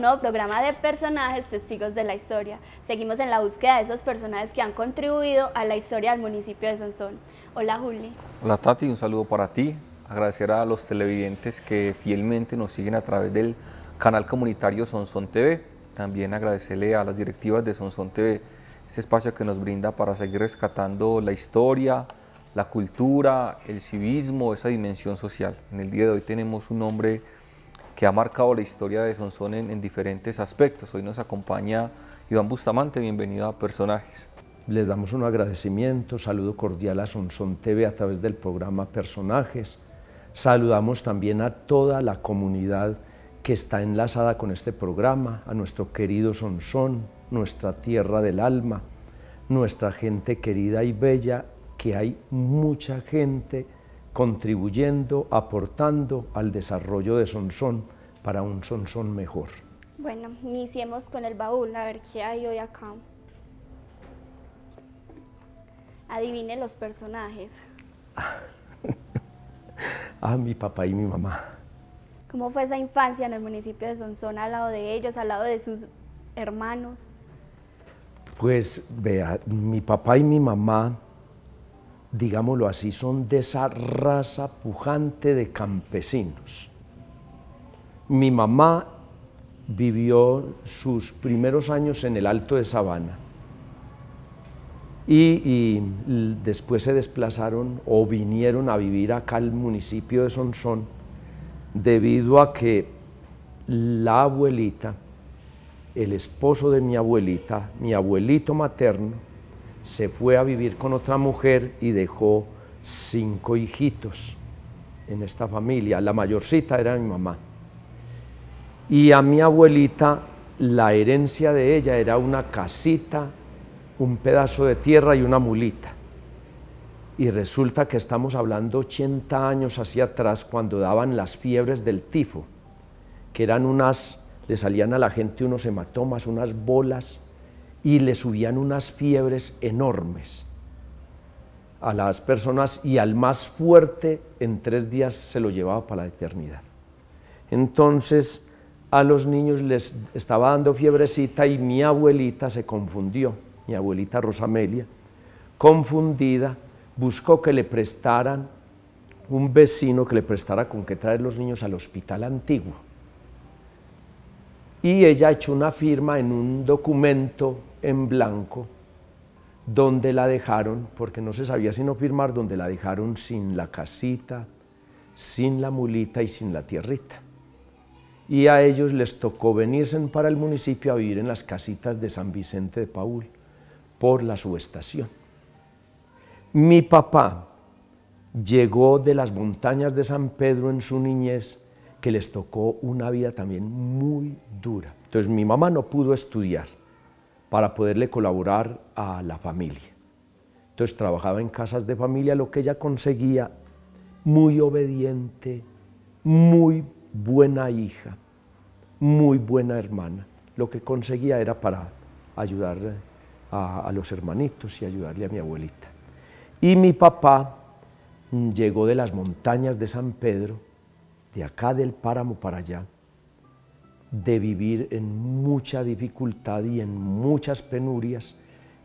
nuevo programa de personajes testigos de la historia. Seguimos en la búsqueda de esos personajes que han contribuido a la historia del municipio de Sonsón. Hola Juli. Hola Tati, un saludo para ti. Agradecer a los televidentes que fielmente nos siguen a través del canal comunitario Sonsón TV. También agradecerle a las directivas de Sonsón TV este espacio que nos brinda para seguir rescatando la historia, la cultura, el civismo, esa dimensión social. En el día de hoy tenemos un hombre que ha marcado la historia de Sonsón en, diferentes aspectos. Hoy nos acompaña Iván Bustamante, bienvenido a Personajes. Les damos un agradecimiento, saludo cordial a Sonsón TV a través del programa Personajes. Saludamos también a toda la comunidad que está enlazada con este programa, a nuestro querido Sonsón, nuestra tierra del alma, nuestra gente querida y bella, que hay mucha gente contribuyendo, aportando al desarrollo de Sonsón para un Sonsón mejor. Bueno, iniciemos con el baúl, a ver qué hay hoy acá. Adivine los personajes. ah, mi papá y mi mamá. ¿Cómo fue esa infancia en el municipio de Sonsón al lado de ellos, al lado de sus hermanos? Pues vea, mi papá y mi mamá digámoslo así, son de esa raza pujante de campesinos. Mi mamá vivió sus primeros años en el Alto de Sabana y, después se desplazaron o vinieron a vivir acá al municipio de Sonsón debido a que la abuelita, el esposo de mi abuelita, mi abuelito materno, se fue a vivir con otra mujer y dejó cinco hijitos en esta familia. La mayorcita era mi mamá. Y a mi abuelita, la herencia de ella era una casita, un pedazo de tierra y una mulita. Y resulta que estamos hablando 80 años hacia atrás cuando daban las fiebres del tifo, que eran unas, le salían a la gente unos hematomas, unas bolas y le subían unas fiebres enormes a las personas y al más fuerte en tres días se lo llevaba para la eternidad. Entonces a los niños les estaba dando fiebrecita y mi abuelita se confundió, mi abuelita Rosamelia, confundida, buscó que le prestaran un vecino que le prestara con que traer los niños al hospital antiguo. Y ella hecho una firma en un documento en blanco donde la dejaron, porque no se sabía si no firmar, donde la dejaron sin la casita, sin la mulita y sin la tierrita. Y a ellos les tocó venirse para el municipio a vivir en las casitas de San Vicente de Paul por la subestación. Mi papá llegó de las montañas de San Pedro en su niñez, que les tocó una vida también muy dura. Entonces mi mamá no pudo estudiar para poderle colaborar a la familia. Entonces trabajaba en casas de familia, lo que ella conseguía, muy obediente, muy buena hija, muy buena hermana. Lo que conseguía era para ayudar eh, a, los hermanitos y ayudarle a mi abuelita. Y mi papá mm, llegó de las montañas de San Pedro, de acá del páramo para allá, de vivir en mucha dificultad y en muchas penurias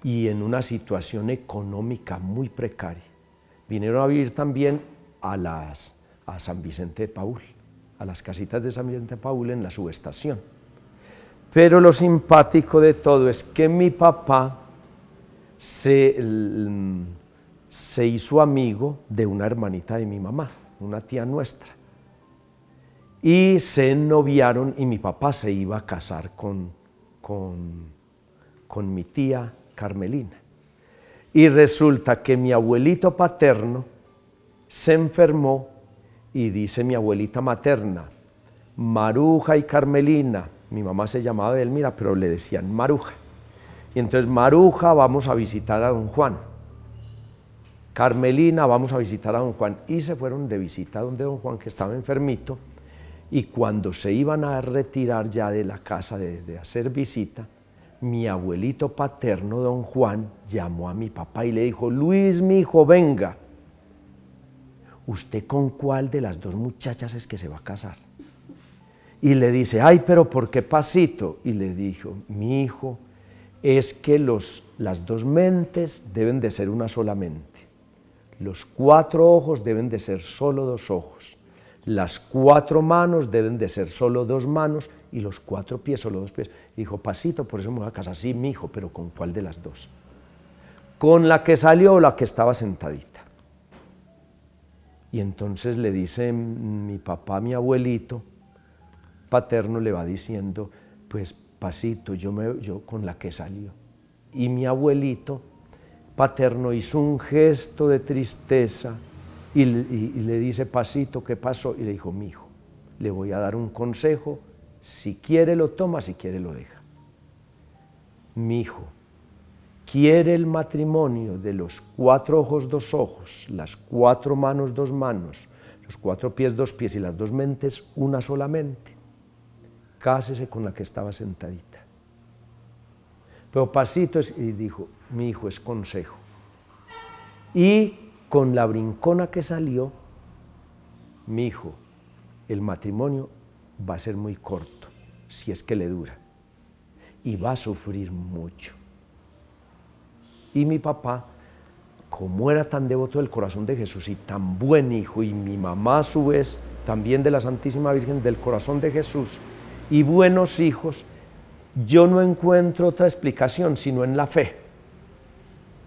y en una situación económica muy precaria. Vinieron a vivir también a, las, a San Vicente de Paul, a las casitas de San Vicente de Paul en la subestación. Pero lo simpático de todo es que mi papá se mm, hizo amigo de una hermanita de mi mamá, una tía nuestra y se noviaron y mi papá se iba a casar con, mi tía Carmelina. Y resulta que mi abuelito paterno se enfermó y dice mi abuelita materna, Maruja y Carmelina, mi mamá se llamaba Delmira, pero le decían Maruja. Y entonces Maruja vamos a visitar a don Juan. Carmelina vamos a visitar a don Juan. Y se fueron de visita donde don Juan, que estaba enfermito, y cuando se iban a retirar ya de la casa de, hacer visita, mi abuelito paterno, don Juan, llamó a mi papá y le dijo, Luis, mi hijo, venga. ¿Usted con cuál de las dos muchachas es que se va a casar? Y le dice, ay, pero ¿por qué pasito? Y le dijo, mi hijo, es que los, las dos mentes deben de ser una sola mente. Los cuatro ojos deben de ser solo dos ojos las cuatro manos deben de ser solo dos manos y los cuatro pies solo dos pies. Y dijo, pasito, por eso me voy a casa. sí, mi hijo, pero ¿con cuál de las dos? ¿Con la que salió o la que estaba sentadita? Y entonces le dice mi papá, mi abuelito paterno, le va diciendo, pues pasito, yo, me, yo con la que salió. Y mi abuelito paterno hizo un gesto de tristeza y, le dice, Pasito, ¿qué pasó? Y le dijo, mi hijo, le voy a dar un consejo, si quiere lo toma, si quiere lo deja. Mi hijo, quiere el matrimonio de los cuatro ojos, dos ojos, las cuatro manos, dos manos, los cuatro pies, dos pies y las dos mentes, una solamente. Cásese con la que estaba sentadita. Pero Pasito y dijo, mi hijo es consejo. Y con la brincona que salió, mi hijo, el matrimonio va a ser muy corto, si es que le dura, y va a sufrir mucho. Y mi papá, como era tan devoto del corazón de Jesús y tan buen hijo, y mi mamá a su vez, también de la Santísima Virgen, del corazón de Jesús, y buenos hijos, yo no encuentro otra explicación sino en la fe,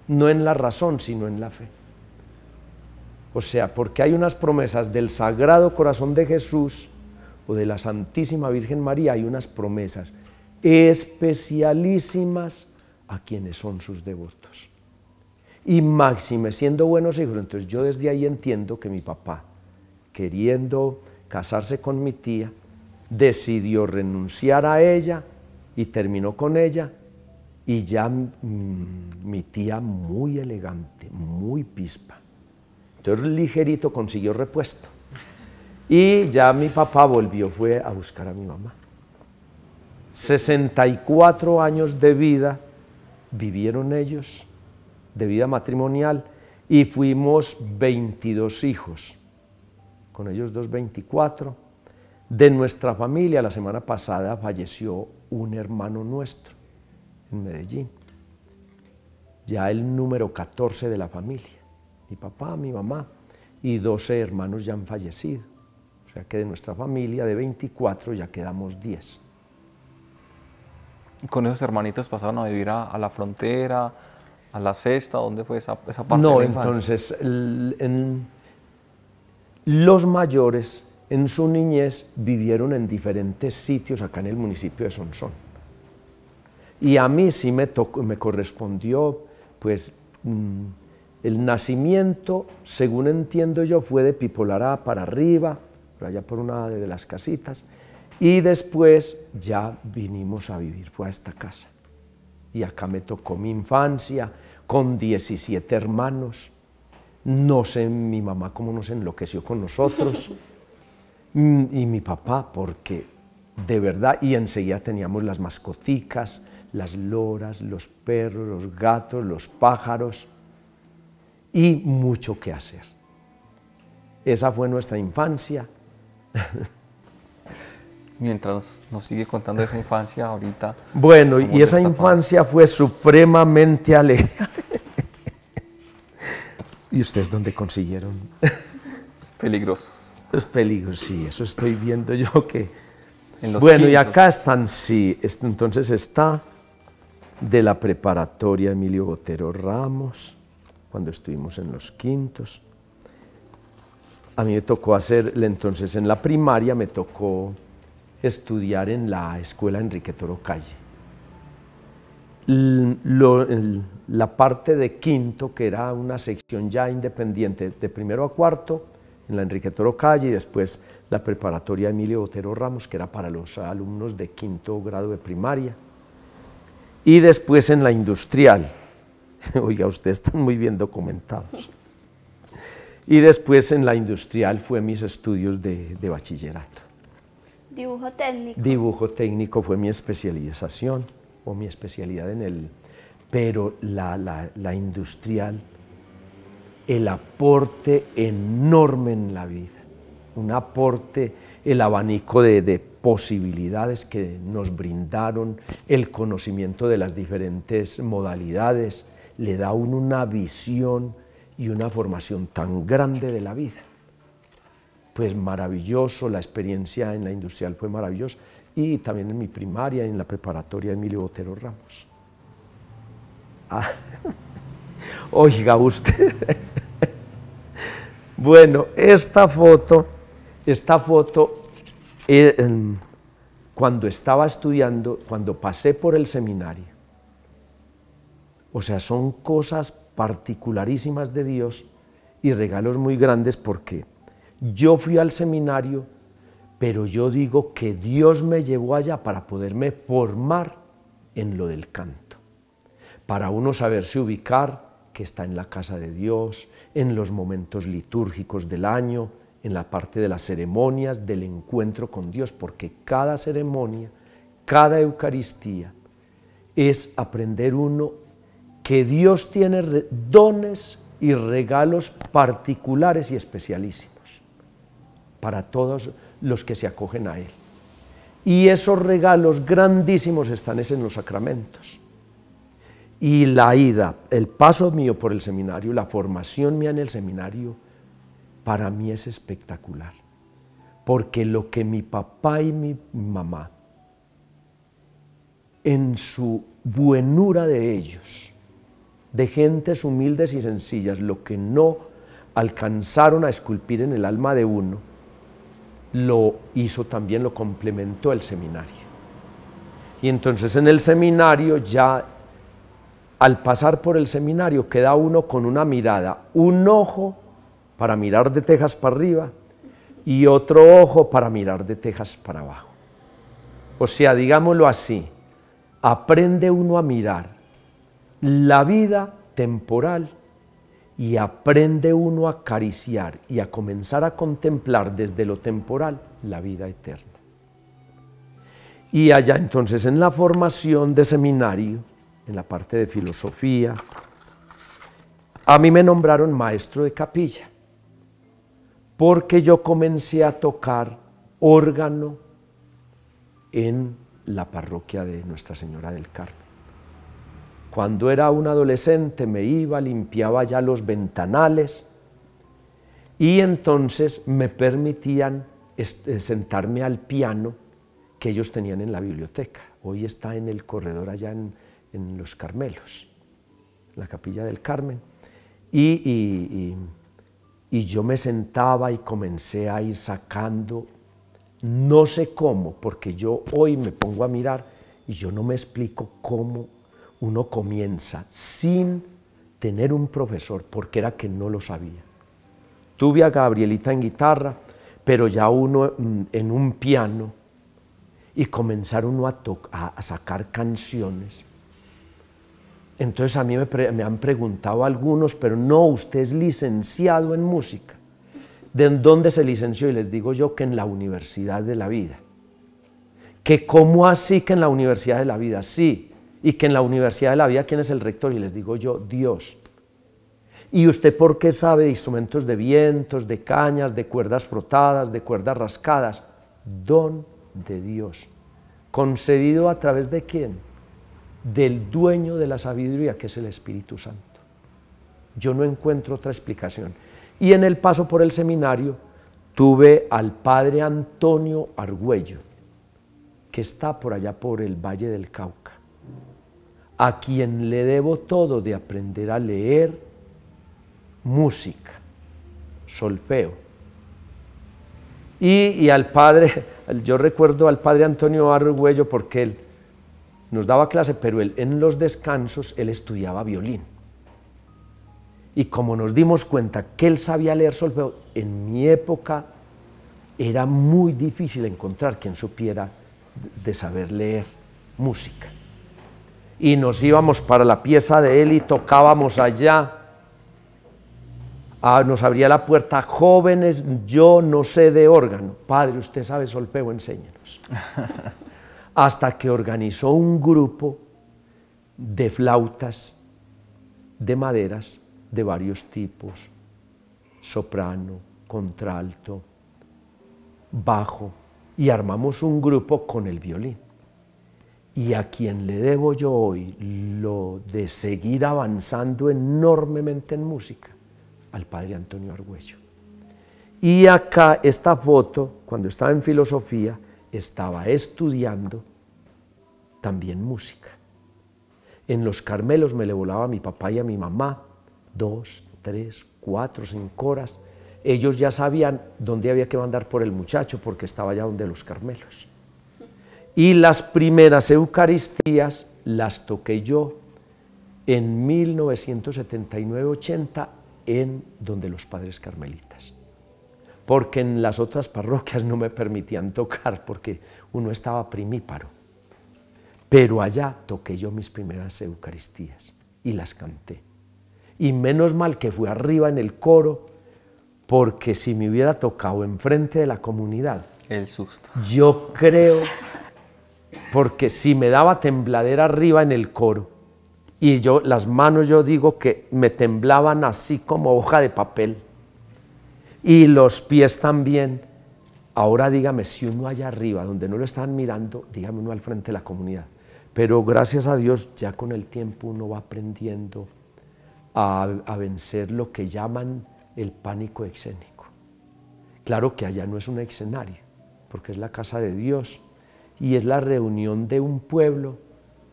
no en la razón, sino en la fe. O sea, porque hay unas promesas del Sagrado Corazón de Jesús o de la Santísima Virgen María, hay unas promesas especialísimas a quienes son sus devotos. Y máxime, siendo buenos hijos, entonces yo desde ahí entiendo que mi papá, queriendo casarse con mi tía, decidió renunciar a ella y terminó con ella y ya mm, mi tía muy elegante, muy pispa, entonces ligerito consiguió repuesto. Y ya mi papá volvió, fue a buscar a mi mamá. 64 años de vida vivieron ellos, de vida matrimonial, y fuimos 22 hijos, con ellos dos 24. De nuestra familia, la semana pasada falleció un hermano nuestro en Medellín, ya el número 14 de la familia mi papá, mi mamá, y 12 hermanos ya han fallecido. O sea que de nuestra familia de 24 ya quedamos 10. ¿Con esos hermanitos pasaron a vivir a, la frontera, a la cesta? ¿Dónde fue esa, parte? No, entonces los mayores en su niñez vivieron en diferentes sitios acá en el municipio de Sonsón. Y a mí sí me, tocó, me correspondió pues... Mm, el nacimiento, según entiendo yo, fue de Pipolará para arriba, por allá por una de las casitas, y después ya vinimos a vivir, fue a esta casa. Y acá me tocó mi infancia, con 17 hermanos. No sé mi mamá cómo nos enloqueció con nosotros, mm, y mi papá, porque de verdad, y enseguida teníamos las mascoticas, las loras, los perros, los gatos, los pájaros y mucho que hacer. Esa fue nuestra infancia. Mientras nos sigue contando esa infancia ahorita. Bueno, y esa infancia fue supremamente alegre. ¿Y ustedes dónde consiguieron? Peligrosos. Los peligros, sí, eso estoy viendo yo que... bueno, y acá están, sí, entonces está de la preparatoria Emilio Botero Ramos cuando estuvimos en los quintos. A mí me tocó hacer, entonces en la primaria me tocó estudiar en la escuela Enrique Toro Calle. la parte de quinto, que era una sección ya independiente de primero a cuarto, en la Enrique Toro Calle, y después la preparatoria Emilio Otero Ramos, que era para los alumnos de quinto grado de primaria, y después en la industrial, Oiga, ustedes están muy bien documentados. Y después en la industrial fue mis estudios de, bachillerato. Dibujo técnico. Dibujo técnico fue mi especialización o mi especialidad en el... Pero la, industrial, el aporte enorme en la vida, un aporte, el abanico de posibilidades que nos brindaron, el conocimiento de las diferentes modalidades, le da uno una visión y una formación tan grande de la vida. Pues maravilloso, la experiencia en la industrial fue maravillosa y también en mi primaria, en la preparatoria Emilio Botero Ramos. Ah, oiga usted. bueno, esta foto, esta foto, eh, em, cuando estaba estudiando, cuando pasé por el seminario, o sea, son cosas particularísimas de Dios y regalos muy grandes porque yo fui al seminario, pero yo digo que Dios me llevó allá para poderme formar en lo del canto, para uno saberse ubicar que está en la casa de Dios, en los momentos litúrgicos del año, en la parte de las ceremonias, del encuentro con Dios, porque cada ceremonia, cada Eucaristía, es aprender uno que Dios tiene dones y regalos particulares y especialísimos para todos los que se acogen a Él. Y esos regalos grandísimos están en los sacramentos. Y la ida, el paso mío por el seminario, la formación mía en el seminario, para mí es espectacular. Porque lo que mi papá y mi mamá, en su buenura de ellos, de gentes humildes y sencillas, lo que no alcanzaron a esculpir en el alma de uno, lo hizo también, lo complementó el seminario. Y entonces en el seminario ya, al pasar por el seminario, queda uno con una mirada, un ojo para mirar de tejas para arriba y otro ojo para mirar de tejas para abajo. O sea, digámoslo así, aprende uno a mirar la vida temporal y aprende uno a acariciar y a comenzar a contemplar desde lo temporal la vida eterna. Y allá entonces en la formación de seminario, en la parte de filosofía, a mí me nombraron maestro de capilla, porque yo comencé a tocar órgano en la parroquia de Nuestra Señora del Carmen. Cuando era un adolescente me iba, limpiaba ya los ventanales y entonces me permitían eh, sentarme al piano que ellos tenían en la biblioteca. Hoy está en el corredor allá en, Los Carmelos, la capilla del Carmen. Y, y, y yo me sentaba y comencé a ir sacando, no sé cómo, porque yo hoy me pongo a mirar y yo no me explico cómo uno comienza sin tener un profesor, porque era que no lo sabía. Tuve a Gabrielita en guitarra, pero ya uno mm, en un piano, y comenzar uno a, a sacar canciones. Entonces a mí me, han preguntado algunos, pero no, usted es licenciado en música. ¿De dónde se licenció? Y les digo yo que en la Universidad de la Vida. ¿Que cómo así que en la Universidad de la Vida? Sí, y que en la Universidad de la Vida, ¿quién es el rector? Y les digo yo, Dios. ¿Y usted por qué sabe de instrumentos de vientos, de cañas, de cuerdas frotadas, de cuerdas rascadas? Don de Dios. ¿Concedido a través de quién? Del dueño de la sabiduría, que es el Espíritu Santo. Yo no encuentro otra explicación. Y en el paso por el seminario tuve al padre Antonio Argüello, que está por allá por el Valle del Cauca a quien le debo todo de aprender a leer música, solfeo. Y, al padre, yo recuerdo al padre Antonio Arrugüello porque él nos daba clase, pero él en los descansos él estudiaba violín. Y como nos dimos cuenta que él sabía leer solfeo, en mi época era muy difícil encontrar quien supiera de saber leer música y nos íbamos para la pieza de él y tocábamos allá. Ah, nos abría la puerta, jóvenes, yo no sé de órgano. Padre, usted sabe solpeo, enséñenos. Hasta que organizó un grupo de flautas, de maderas, de varios tipos, soprano, contralto, bajo, y armamos un grupo con el violín y a quien le debo yo hoy lo de seguir avanzando enormemente en música, al padre Antonio Argüello. Y acá esta foto, cuando estaba en filosofía, estaba estudiando también música. En los Carmelos me le volaba a mi papá y a mi mamá, dos, tres, cuatro, cinco horas. Ellos ya sabían dónde había que mandar por el muchacho porque estaba allá donde los Carmelos y las primeras Eucaristías las toqué yo en 1979-80 en donde los padres carmelitas. Porque en las otras parroquias no me permitían tocar porque uno estaba primíparo. Pero allá toqué yo mis primeras Eucaristías y las canté. Y menos mal que fui arriba en el coro, porque si me hubiera tocado enfrente de la comunidad, el susto. Yo creo porque si me daba tembladera arriba en el coro, y yo las manos yo digo que me temblaban así como hoja de papel, y los pies también. Ahora dígame, si uno allá arriba, donde no lo están mirando, dígame uno al frente de la comunidad. Pero gracias a Dios, ya con el tiempo uno va aprendiendo a, vencer lo que llaman el pánico escénico. Claro que allá no es un escenario, porque es la casa de Dios y es la reunión de un pueblo,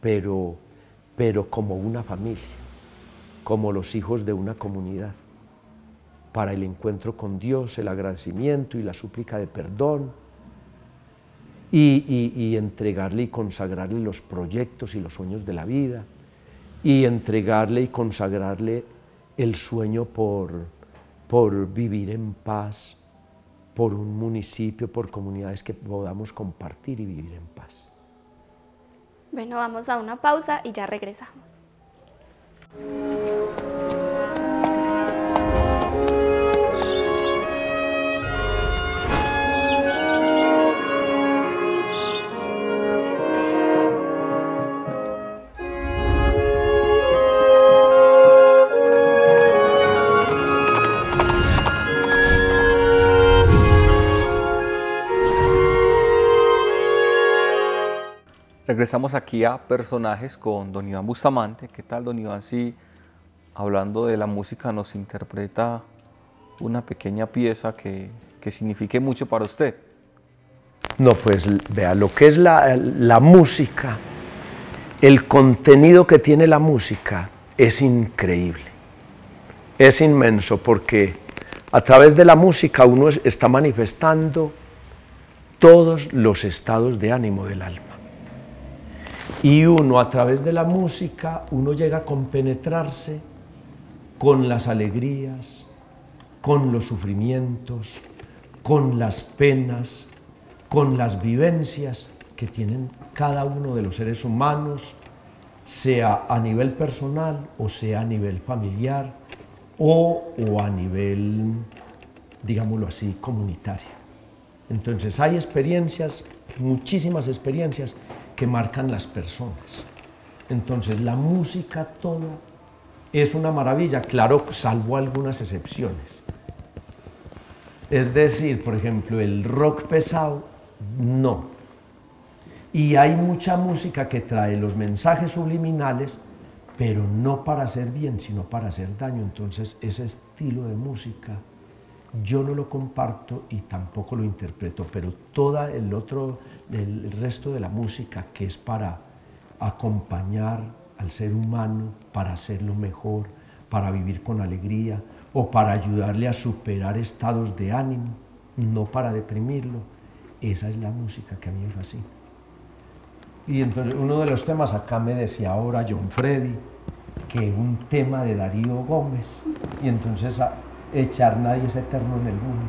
pero, pero como una familia, como los hijos de una comunidad, para el encuentro con Dios, el agradecimiento y la súplica de perdón, y, entregarle y consagrarle los proyectos y los sueños de la vida, y entregarle y consagrarle el sueño por, por vivir en paz por un municipio, por comunidades que podamos compartir y vivir en paz. Bueno, vamos a una pausa y ya regresamos. empezamos aquí a personajes con Don Iván Bustamante. ¿Qué tal, Don Iván? Si hablando de la música nos interpreta una pequeña pieza que, que signifique mucho para usted. No, pues vea, lo que es la, la música, el contenido que tiene la música es increíble, es inmenso, porque a través de la música uno está manifestando todos los estados de ánimo del alma. Y uno a través de la música, uno llega a compenetrarse con las alegrías, con los sufrimientos, con las penas, con las vivencias que tienen cada uno de los seres humanos, sea a nivel personal o sea a nivel familiar o, o a nivel, digámoslo así, comunitario. Entonces hay experiencias, muchísimas experiencias que marcan las personas. Entonces la música toda es una maravilla, claro, salvo algunas excepciones. Es decir, por ejemplo, el rock pesado, no. Y hay mucha música que trae los mensajes subliminales, pero no para hacer bien, sino para hacer daño. Entonces ese estilo de música yo no lo comparto y tampoco lo interpreto, pero toda el otro del resto de la música que es para acompañar al ser humano, para hacerlo mejor, para vivir con alegría o para ayudarle a superar estados de ánimo, no para deprimirlo. Esa es la música que a mí me fascina. Y entonces uno de los temas acá me decía ahora John Freddy, que es un tema de Darío Gómez. Y entonces echar nadie es eterno en el mundo.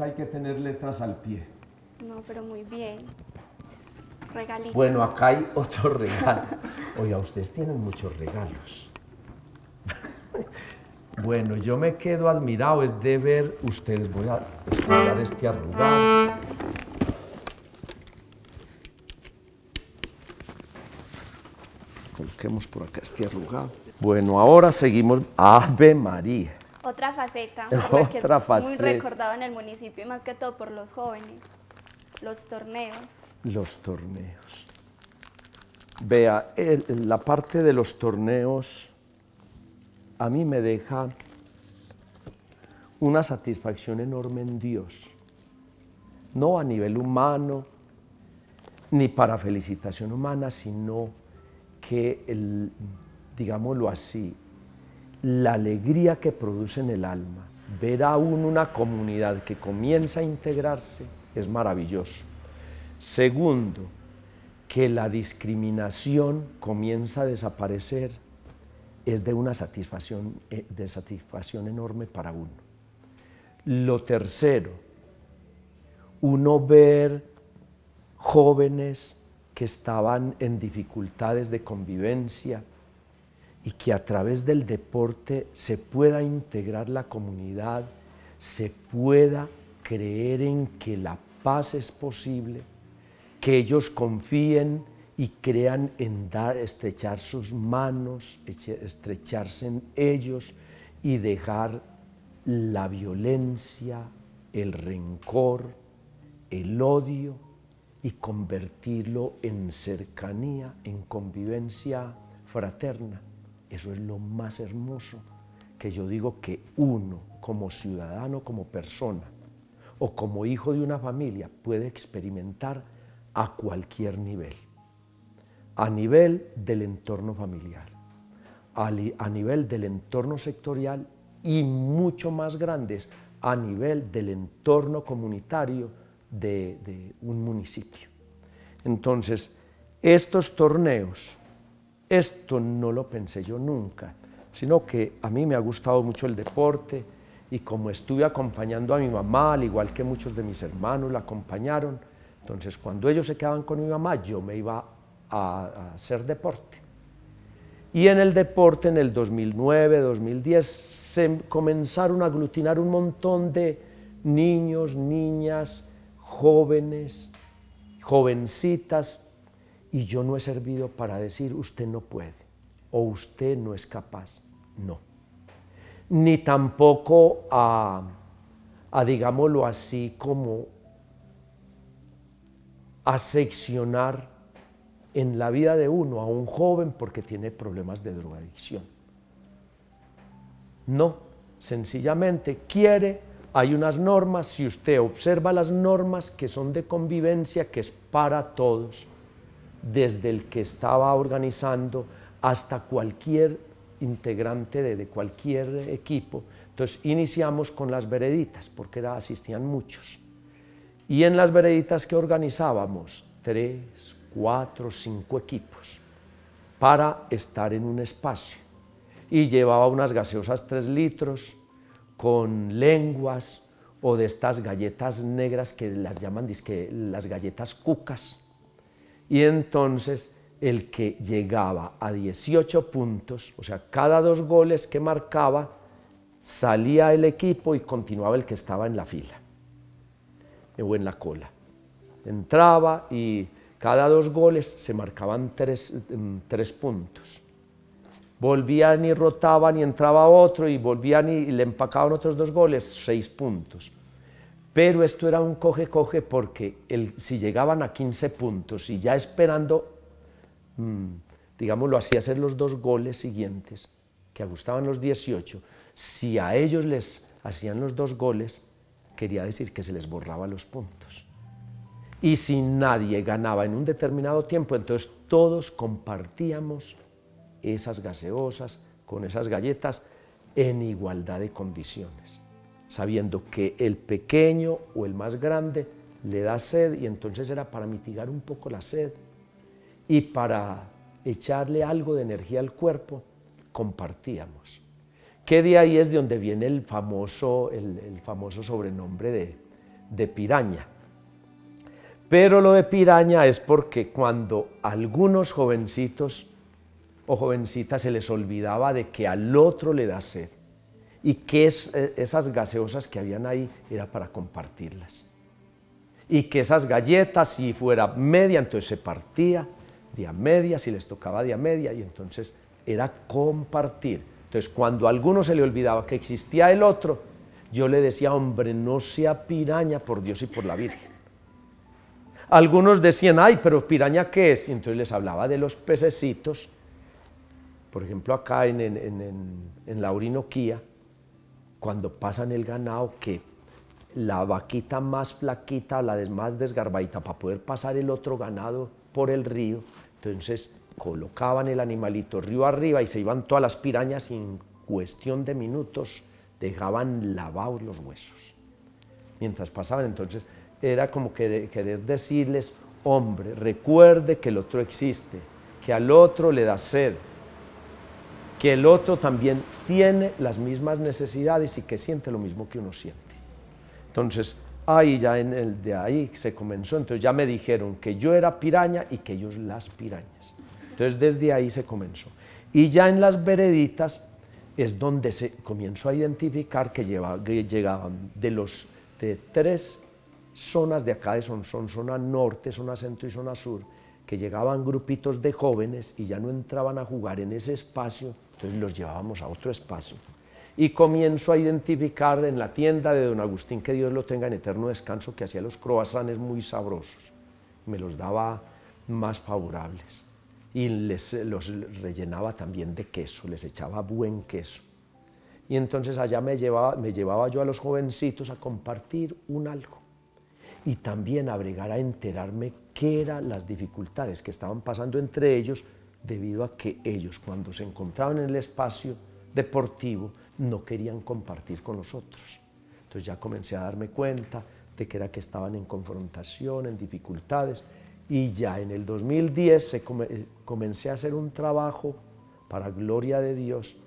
hay que tener letras al pie. No, pero muy bien. Regalito. Bueno, acá hay otro regalo. Oiga, ustedes tienen muchos regalos. bueno, yo me quedo admirado, es de ver ustedes. Voy a estudiar este arrugado. Coloquemos por acá este arrugado. Bueno, ahora seguimos. Ave María. Otra faceta, que es muy recordado en el municipio y más que todo por los jóvenes, los torneos. Los torneos. Vea, la parte de los torneos a mí me deja una satisfacción enorme en Dios, no a nivel humano, ni para felicitación humana, sino que, el, digámoslo así, la alegría que produce en el alma, ver aún una comunidad que comienza a integrarse, es maravilloso. Segundo, que la discriminación comienza a desaparecer es de una satisfacción, eh, enorme para uno. Lo tercero, uno ver jóvenes que estaban en dificultades de convivencia, y que a través del deporte se pueda integrar la comunidad, se pueda creer en que la paz es posible, que ellos confíen y crean en dar, estrechar sus manos, estrecharse en ellos y dejar la violencia, el rencor, el odio y convertirlo en cercanía, en convivencia fraterna. Eso es lo más hermoso que yo digo que uno como ciudadano, como persona o como hijo de una familia puede experimentar a cualquier nivel. A nivel del entorno familiar, a nivel del entorno sectorial y mucho más grandes a nivel del entorno comunitario de, de un municipio. Entonces, estos torneos esto no lo pensé yo nunca, sino que a mí me ha gustado mucho el deporte y como estuve acompañando a mi mamá, al igual que muchos de mis hermanos la acompañaron, entonces cuando ellos se quedaban con mi mamá yo me iba a, hacer deporte. Y en el deporte, en el 2009, 2010, se comenzaron a aglutinar un montón de niños, niñas, jóvenes, jovencitas y yo no he servido para decir usted no puede o usted no es capaz, no. Ni tampoco a, digámoslo así, como a seccionar en la vida de uno a un joven porque tiene problemas de drogadicción. No, sencillamente quiere, hay unas normas, si usted observa las normas que son de convivencia, que es para todos, desde el que estaba organizando hasta cualquier integrante de, cualquier equipo. Entonces iniciamos con las vereditas, porque era, asistían muchos. Y en las vereditas que organizábamos, tres, cuatro, cinco equipos, para estar en un espacio. Y llevaba unas gaseosas tres litros, con lenguas, o de estas galletas negras que las llaman las galletas cucas, y entonces el que llegaba a 18 puntos, o sea, cada dos goles que marcaba, salía el equipo y continuaba el que estaba en la fila o en la cola. Entraba y cada dos goles se marcaban tres, mm, tres puntos. Volvían y rotaban y entraba otro y volvían y le empacaban otros dos goles, seis puntos. Pero esto era un coge-coge porque si llegaban a 15 puntos y ya esperando, mm, digámoslo así, hacer los dos goles siguientes, que ajustaban los 18, si a ellos les hacían los dos goles, quería decir que se les borraba los puntos. Y si nadie ganaba en un determinado tiempo, entonces todos compartíamos esas gaseosas con esas galletas en igualdad de condiciones sabiendo que el pequeño o el más grande le da sed y entonces era para mitigar un poco la sed y para echarle algo de energía al cuerpo, compartíamos. Que de ahí es de donde viene el famoso, el, famoso sobrenombre de, de piraña. Pero lo de piraña es porque cuando algunos jovencitos o jovencitas se les olvidaba de que al otro le da sed, y que eh, esas gaseosas que habían ahí era para compartirlas. Y que esas galletas, si fuera media, entonces se partía día media, si les tocaba día media, y entonces era compartir. Entonces, cuando a alguno se le olvidaba que existía el otro, yo le decía, hombre, no sea piraña por Dios y por la Virgen. Algunos decían, ay, pero piraña qué es? Y entonces les hablaba de los pececitos. Por ejemplo, acá en, en la Orinoquía cuando pasan el ganado que la vaquita más flaquita, la más desgarbadita, para poder pasar el otro ganado por el río, entonces colocaban el animalito río arriba y se iban todas las pirañas sin cuestión de minutos, dejaban lavados los huesos. Mientras pasaban, entonces era como querer decirles, hombre, recuerde que el otro existe, que al otro le da sed, que el otro también tiene las mismas necesidades y que siente lo mismo que uno siente. Entonces, ahí ya en el de ahí se comenzó, entonces ya me dijeron que yo era piraña y que ellos las pirañas. Entonces desde ahí se comenzó. Y ya en las vereditas es donde se comenzó a identificar que, llegaban de los de tres zonas de acá de Sonsón, zona norte, zona centro y zona sur, que llegaban grupitos de jóvenes y ya no entraban a jugar en ese espacio entonces los llevábamos a otro espacio. Y comienzo a identificar en la tienda de don Agustín, que Dios lo tenga en eterno descanso, que hacía los croasanes muy sabrosos. Me los daba más favorables. Y les, los rellenaba también de queso, les echaba buen queso. Y entonces allá me llevaba, me llevaba yo a los jovencitos a compartir un algo y también a bregar a enterarme qué eran las dificultades que estaban pasando entre ellos debido a que ellos cuando se encontraban en el espacio deportivo no querían compartir con nosotros Entonces ya comencé a darme cuenta de que era que estaban en confrontación, en dificultades, y ya en el 2010 se eh, comencé a hacer un trabajo, para gloria de Dios,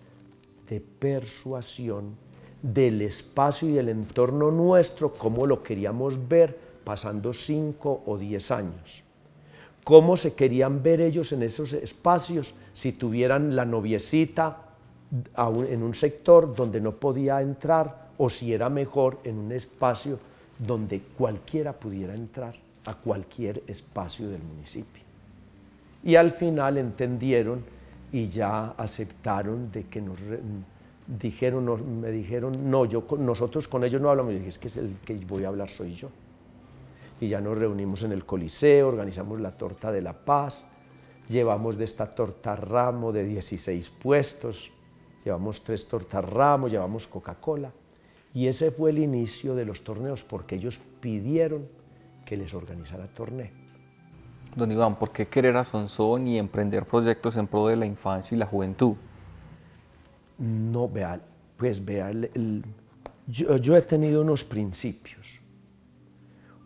de persuasión del espacio y del entorno nuestro, como lo queríamos ver pasando 5 o 10 años cómo se querían ver ellos en esos espacios si tuvieran la noviecita en un sector donde no podía entrar o si era mejor en un espacio donde cualquiera pudiera entrar a cualquier espacio del municipio. Y al final entendieron y ya aceptaron de que nos dijeron, me dijeron, no, yo, nosotros con ellos no hablamos, dije, es que es el que voy a hablar soy yo y ya nos reunimos en el Coliseo, organizamos la torta de la paz, llevamos de esta torta ramo de 16 puestos, llevamos tres tortas ramo, llevamos Coca-Cola. Y ese fue el inicio de los torneos, porque ellos pidieron que les organizara torneo. Don Iván, ¿por qué querer a Sonsón y emprender proyectos en pro de la infancia y la juventud? No, vea, pues vea, yo he tenido unos principios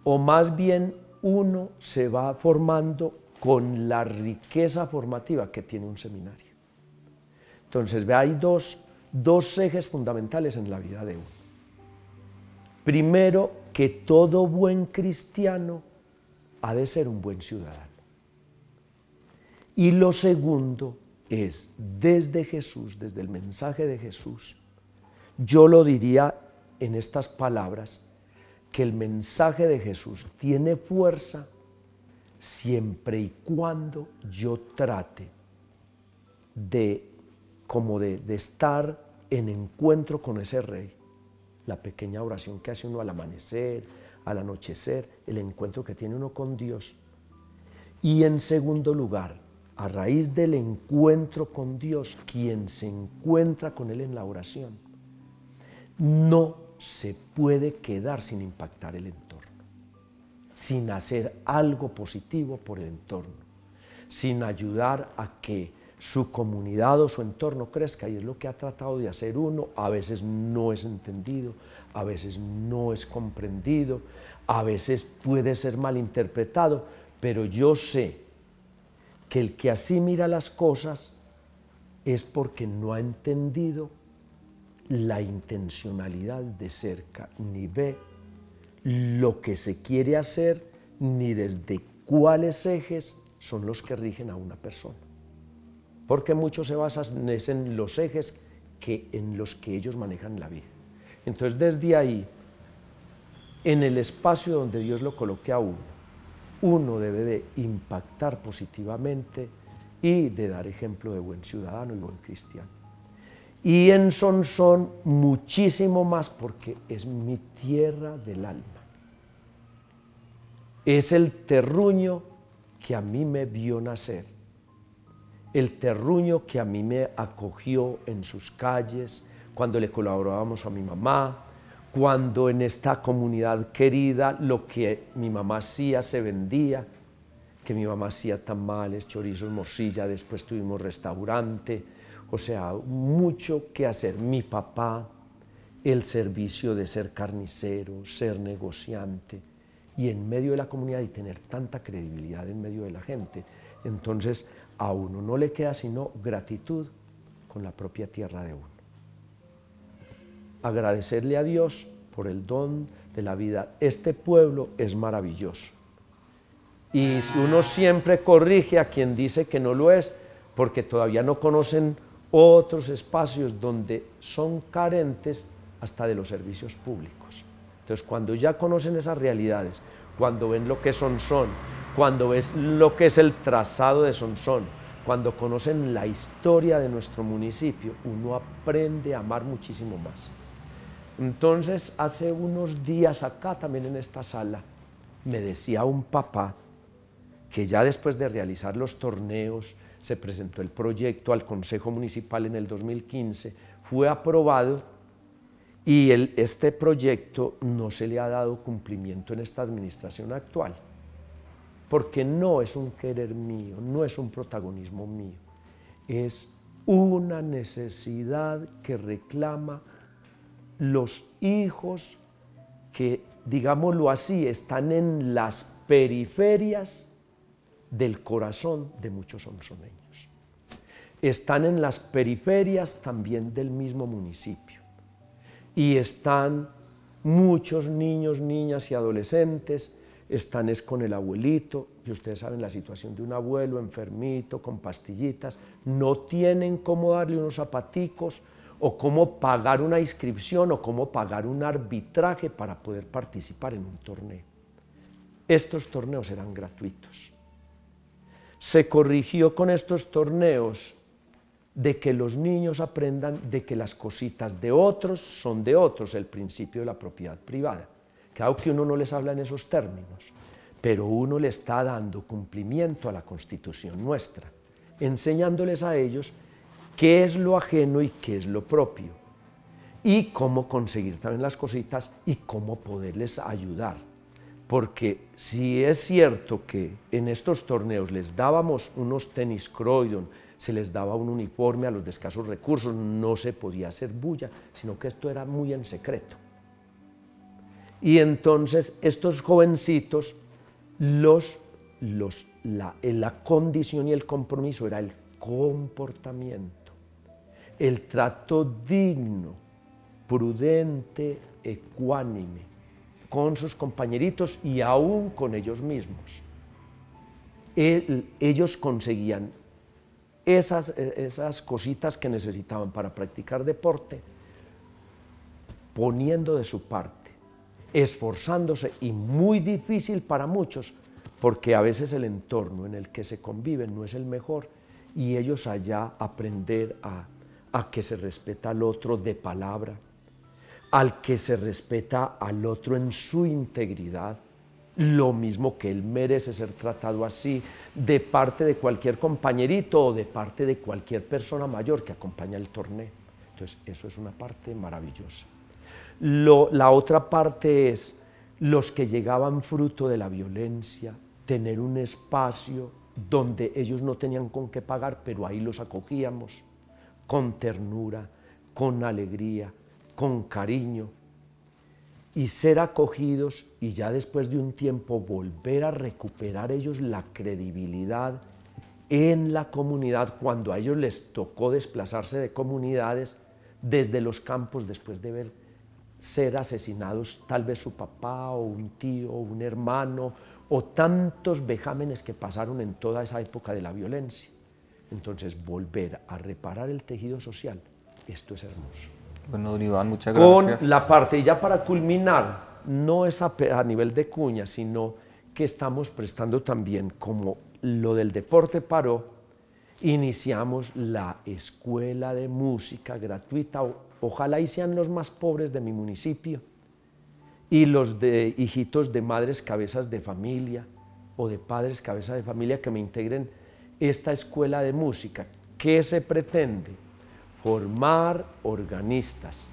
o más bien uno se va formando con la riqueza formativa que tiene un seminario. Entonces, ve, hay dos, dos ejes fundamentales en la vida de uno. Primero, que todo buen cristiano ha de ser un buen ciudadano. Y lo segundo es, desde Jesús, desde el mensaje de Jesús, yo lo diría en estas palabras, que el mensaje de Jesús tiene fuerza siempre y cuando yo trate de como de, de, estar en encuentro con ese rey. La pequeña oración que hace uno al amanecer, al anochecer, el encuentro que tiene uno con Dios. Y en segundo lugar, a raíz del encuentro con Dios, quien se encuentra con Él en la oración, no se puede quedar sin impactar el entorno, sin hacer algo positivo por el entorno, sin ayudar a que su comunidad o su entorno crezca y es lo que ha tratado de hacer uno, a veces no es entendido, a veces no es comprendido, a veces puede ser malinterpretado, pero yo sé que el que así mira las cosas es porque no ha entendido la intencionalidad de cerca, ni ve lo que se quiere hacer, ni desde cuáles ejes son los que rigen a una persona. Porque muchos se basan en los ejes que, en los que ellos manejan la vida. Entonces desde ahí, en el espacio donde Dios lo coloque a uno, uno debe de impactar positivamente y de dar ejemplo de buen ciudadano y buen cristiano y en Sonson muchísimo más porque es mi tierra del alma. Es el terruño que a mí me vio nacer, el terruño que a mí me acogió en sus calles, cuando le colaborábamos a mi mamá, cuando en esta comunidad querida lo que mi mamá hacía se vendía, que mi mamá hacía tamales, chorizos, morcilla, después tuvimos restaurante, o sea, mucho que hacer. Mi papá, el servicio de ser carnicero, ser negociante y en medio de la comunidad y tener tanta credibilidad en medio de la gente. Entonces, a uno no le queda sino gratitud con la propia tierra de uno. Agradecerle a Dios por el don de la vida. Este pueblo es maravilloso. Y uno siempre corrige a quien dice que no lo es, porque todavía no conocen otros espacios donde son carentes hasta de los servicios públicos. Entonces, cuando ya conocen esas realidades, cuando ven lo que son son, cuando ves lo que es el trazado de son, cuando conocen la historia de nuestro municipio, uno aprende a amar muchísimo más. Entonces, hace unos días acá, también en esta sala, me decía un papá que ya después de realizar los torneos, se presentó el proyecto al Consejo Municipal en el 2015, fue aprobado y este proyecto no se le ha dado cumplimiento en esta administración actual, porque no es un querer mío, no es un protagonismo mío, es una necesidad que reclama los hijos que, digámoslo así, están en las periferias del corazón de muchos onzoneños. Están en las periferias también del mismo municipio y están muchos niños, niñas y adolescentes, están es con el abuelito, y ustedes saben la situación de un abuelo enfermito, con pastillitas, no tienen cómo darle unos zapaticos o cómo pagar una inscripción o cómo pagar un arbitraje para poder participar en un torneo. Estos torneos eran gratuitos se corrigió con estos torneos de que los niños aprendan de que las cositas de otros son de otros, el principio de la propiedad privada. Claro que uno no les habla en esos términos, pero uno le está dando cumplimiento a la constitución nuestra, enseñándoles a ellos qué es lo ajeno y qué es lo propio, y cómo conseguir también las cositas y cómo poderles ayudar porque si es cierto que en estos torneos les dábamos unos tenis Croydon, se les daba un uniforme a los de escasos recursos, no se podía hacer bulla, sino que esto era muy en secreto. Y entonces estos jovencitos, los, los, la condición y el compromiso era el comportamiento, el trato digno, prudente, ecuánime con sus compañeritos y aún con ellos mismos. ellos conseguían esas, eh, esas cositas que necesitaban para practicar deporte, poniendo de su parte, esforzándose y muy difícil para muchos, porque a veces el entorno en el que se conviven no es el mejor y ellos allá aprender a, a que se respeta al otro de palabra, al que se respeta al otro en su integridad, lo mismo que él merece ser tratado así de parte de cualquier compañerito o de parte de cualquier persona mayor que acompaña el torneo. Entonces, eso es una parte maravillosa. la otra parte es los que llegaban fruto de la violencia, tener un espacio donde ellos no tenían con qué pagar, pero ahí los acogíamos con ternura, con alegría, con cariño y ser acogidos y ya después de un tiempo volver a recuperar ellos la credibilidad en la comunidad cuando a ellos les tocó desplazarse de comunidades desde los campos después de ver ser asesinados tal vez su papá o un tío o un hermano o tantos vejámenes que pasaron en toda esa época de la violencia. Entonces volver a reparar el tejido social, esto es hermoso. Bueno, don muchas gracias. Con la parte, y ya para culminar, no es a, nivel de cuña, sino que estamos prestando también, como lo del deporte paró, iniciamos la escuela de música gratuita. Ojalá y sean los más pobres de mi municipio y los de hijitos de madres cabezas de familia o de padres cabezas de familia que me integren esta escuela de música. ¿Qué se pretende? formar organistas.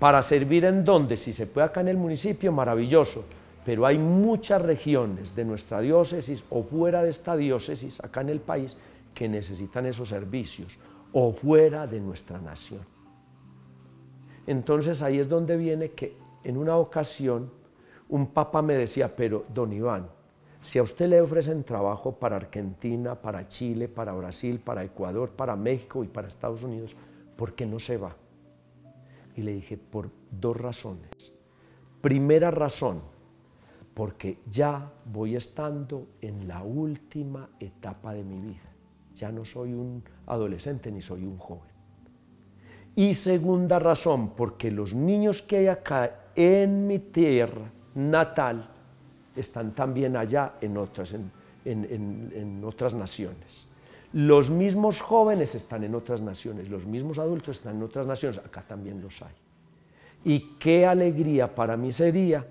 Para servir en donde, si se puede acá en el municipio, maravilloso, pero hay muchas regiones de nuestra diócesis o fuera de esta diócesis, acá en el país, que necesitan esos servicios o fuera de nuestra nación. Entonces ahí es donde viene que en una ocasión un papa me decía, pero don Iván, si a usted le ofrecen trabajo para Argentina, para Chile, para Brasil, para Ecuador, para México y para Estados Unidos, ¿por qué no se va? Y le dije, por dos razones. Primera razón, porque ya voy estando en la última etapa de mi vida. Ya no soy un adolescente ni soy un joven. Y segunda razón, porque los niños que hay acá en mi tierra natal están también allá en otras, en otras naciones. Los mismos jóvenes están en otras naciones, los mismos adultos están en otras naciones, acá también los hay. Y qué alegría para mí sería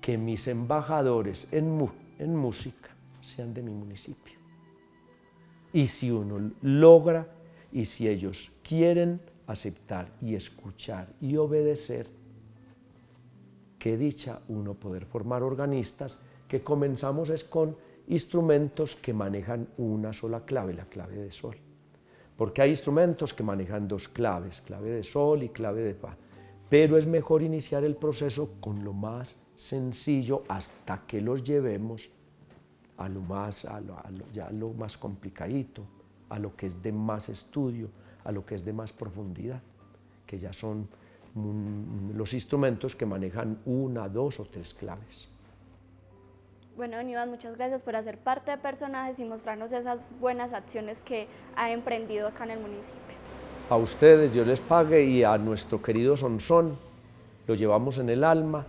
que mis embajadores en, música sean de mi municipio. Y si uno logra y si ellos quieren aceptar y escuchar y obedecer, qué dicha uno poder formar organistas que comenzamos es con instrumentos que manejan una sola clave, la clave de sol. Porque hay instrumentos que manejan dos claves, clave de sol y clave de fa. Pero es mejor iniciar el proceso con lo más sencillo hasta que los llevemos a lo más, ya lo más complicadito, a lo que es de más estudio, a lo que es de más profundidad, que ya son los instrumentos que manejan una, dos o tres claves. Bueno, Iván, muchas gracias por hacer parte de Personajes y mostrarnos esas buenas acciones que ha emprendido acá en el municipio. A ustedes Dios les pague y a nuestro querido Sonsón lo llevamos en el alma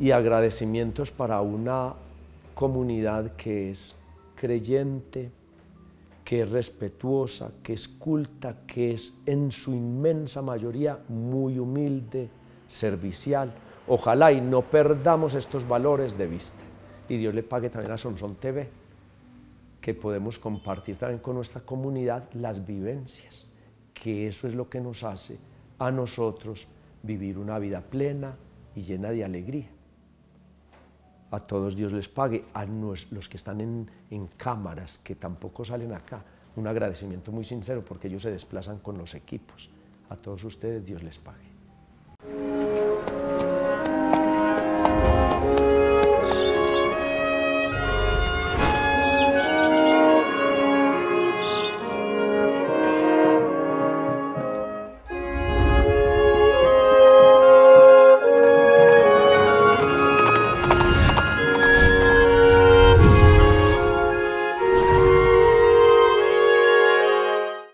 y agradecimientos para una comunidad que es creyente, que es respetuosa, que es culta, que es en su inmensa mayoría muy humilde, servicial. Ojalá y no perdamos estos valores de vista y Dios le pague también a Sonson TV, que podemos compartir también con nuestra comunidad las vivencias, que eso es lo que nos hace a nosotros vivir una vida plena y llena de alegría. A todos Dios les pague, a los que están en cámaras, que tampoco salen acá, un agradecimiento muy sincero porque ellos se desplazan con los equipos. A todos ustedes Dios les pague.